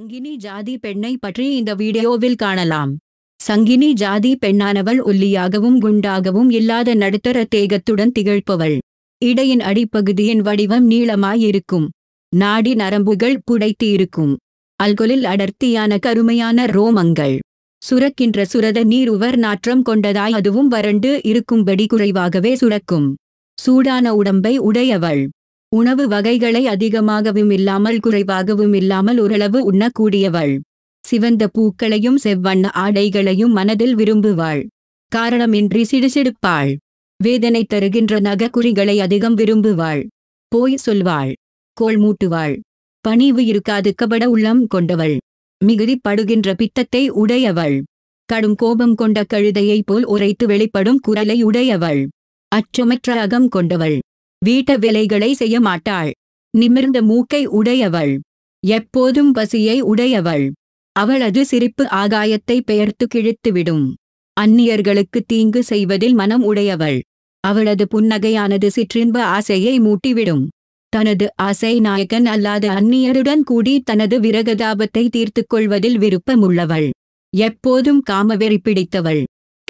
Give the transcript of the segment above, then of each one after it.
சங்கினி ஜாதி பெண்ணை பற்றி இந்த வீடியோவில் காணலாம் சங்கினி ஜாதி பெண்ணானவள் ஒல்லியாகவும் குண்டாகவும் இல்லாத நடுத்தர தேகத்துடன் திகழ்பவள் இடையின் அடிப்பகுதியின் வடிவம் நீளமாயிருக்கும் நாடி நரம்புகள் புடைத்து இருக்கும் அல்கொலில் அடர்த்தியான கருமையான ரோமங்கள் சுரக்கின்ற சுரத நீர் உவர் நாற்றம் கொண்டதாய் அதுவும் வறண்டு இருக்கும்படி குறைவாகவே சுரக்கும் சூடான உடம்பை உடையவள் உணவு வகைகளை அதிகமாகவும் இல்லாமல் குறைவாகவும் இல்லாமல் ஓரளவு உண்ணக்கூடியவள் சிவந்த பூக்களையும் செவ்வண்ண ஆடைகளையும் மனதில் விரும்புவாள் காரணமின்றி சிடுசிடுப்பாள் வேதனை தருகின்ற நகக்குறிகளை அதிகம் விரும்புவாள் போய் சொல்வாள் கோள் மூட்டுவாள் பணிவு இருக்காது கபட உள்ளம் கொண்டவள் மிகுதி படுகின்ற பித்தத்தை உடையவள் கடும் கோபம் கொண்ட கழுதையைப் போல் உரைத்து வெளிப்படும் குரலை உடையவள் அச்சமற்ற அகம் கொண்டவள் வீட்ட வேலைகளை செய்ய மாட்டாள் நிமிர்ந்த மூக்கை உடையவள் எப்போதும் பசியை உடையவள் அவளது சிரிப்பு ஆகாயத்தை பெயர்த்து கிழித்துவிடும் அந்நியர்களுக்கு தீங்கு செய்வதில் மனம் உடையவள் அவளது புன்னகையானது சிற்றின்ப ஆசையை மூட்டிவிடும் தனது ஆசை நாயகன் அல்லாத அந்நியருடன் கூடி தனது விரகதாபத்தை தீர்த்து கொள்வதில் விருப்பமுள்ளவள் எப்போதும் காமவெறி பிடித்தவள்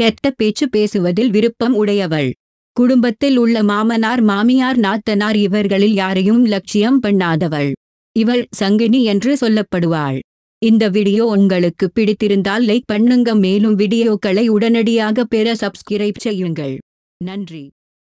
கெட்ட பேச்சு பேசுவதில் விருப்பம் உடையவள் குடும்பத்தில் உள்ள மாமனார் மாமியார் நாத்தனார் இவர்களில் யாரையும் லட்சியம் பண்ணாதவள் இவள் சங்கினி என்று சொல்லப்படுவாள் இந்த வீடியோ உங்களுக்கு பிடித்திருந்தால் லைக் பண்ணுங்க மேலும் வீடியோக்களை உடனடியாக பெற சப்ஸ்கிரைப் செய்யுங்கள் நன்றி